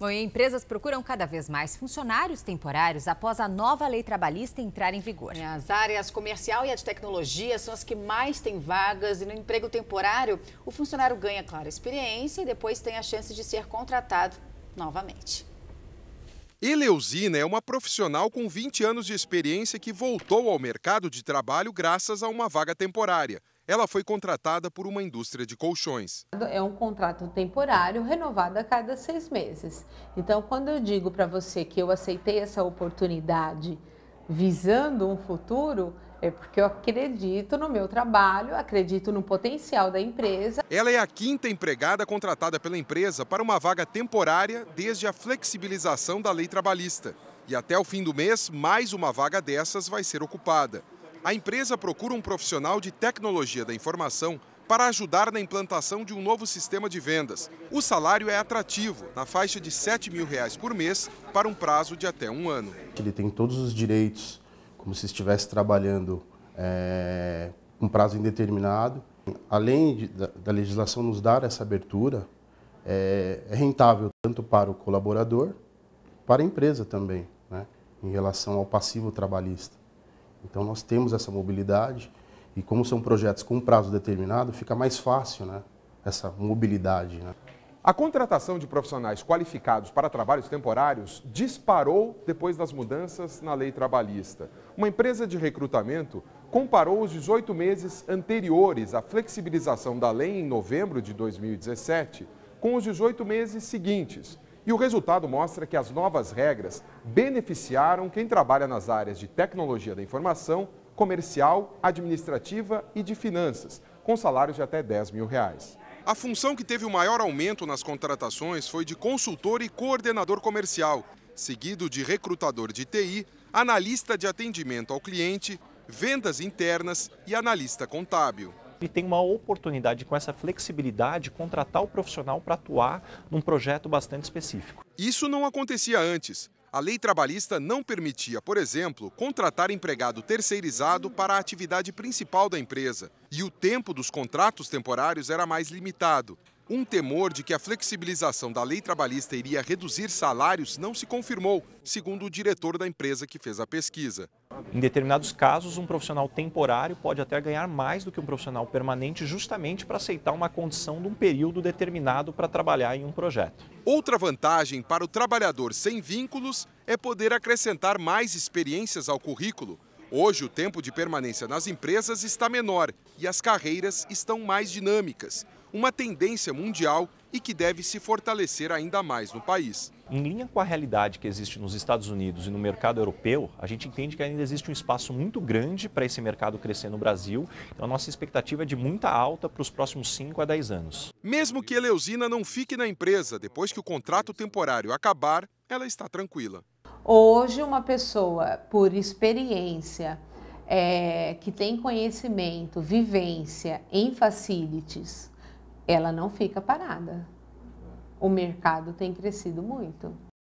Bom, e empresas procuram cada vez mais funcionários temporários após a nova lei trabalhista entrar em vigor. É, as áreas comercial e a de tecnologia são as que mais têm vagas e no emprego temporário o funcionário ganha, claro, experiência e depois tem a chance de ser contratado novamente. Eleusina é uma profissional com 20 anos de experiência que voltou ao mercado de trabalho graças a uma vaga temporária. Ela foi contratada por uma indústria de colchões. É um contrato temporário renovado a cada seis meses. Então, quando eu digo para você que eu aceitei essa oportunidade visando um futuro, é porque eu acredito no meu trabalho, acredito no potencial da empresa. Ela é a quinta empregada contratada pela empresa para uma vaga temporária desde a flexibilização da lei trabalhista. E até o fim do mês, mais uma vaga dessas vai ser ocupada. A empresa procura um profissional de tecnologia da informação para ajudar na implantação de um novo sistema de vendas. O salário é atrativo, na faixa de R$ 7 mil reais por mês, para um prazo de até um ano. Ele tem todos os direitos como se estivesse trabalhando é, um prazo indeterminado. Além de, da, da, legislação nos dar essa abertura, é, é, rentável tanto para o colaborador, para a empresa também, né, em relação ao passivo trabalhista. Então nós temos essa mobilidade e como são projetos com prazo determinado, fica mais fácil né, essa mobilidade. Né. A contratação de profissionais qualificados para trabalhos temporários disparou depois das mudanças na lei trabalhista. Uma empresa de recrutamento comparou os 18 meses anteriores à flexibilização da lei em novembro de 2017 com os 18 meses seguintes. E o resultado mostra que as novas regras beneficiaram quem trabalha nas áreas de tecnologia da informação, comercial, administrativa e de finanças, com salários de até 10 mil reais. A função que teve o maior aumento nas contratações foi de consultor e coordenador comercial, seguido de recrutador de TI, analista de atendimento ao cliente, vendas internas e analista contábil ele tem uma oportunidade com essa flexibilidade de contratar o profissional para atuar num projeto bastante específico. Isso não acontecia antes. A lei trabalhista não permitia, por exemplo, contratar empregado terceirizado para a atividade principal da empresa, e o tempo dos contratos temporários era mais limitado. Um temor de que a flexibilização da lei trabalhista iria reduzir salários não se confirmou, segundo o diretor da empresa que fez a pesquisa. Em determinados casos, um profissional temporário pode até ganhar mais do que um profissional permanente, justamente para aceitar uma condição de um período determinado para trabalhar em um projeto. Outra vantagem para o trabalhador sem vínculos é poder acrescentar mais experiências ao currículo. Hoje, o tempo de permanência nas empresas está menor e as carreiras estão mais dinâmicas uma tendência mundial e que deve se fortalecer ainda mais no país. Em linha com a realidade que existe nos Estados Unidos e no mercado europeu, a gente entende que ainda existe um espaço muito grande para esse mercado crescer no Brasil. Então, a nossa expectativa é de muita alta para os próximos 5 a 10 anos. Mesmo que a Eleusina não fique na empresa depois que o contrato temporário acabar, ela está tranquila. Hoje, uma pessoa por experiência, é, que tem conhecimento, vivência em facilities, ela não fica parada. O mercado tem crescido muito.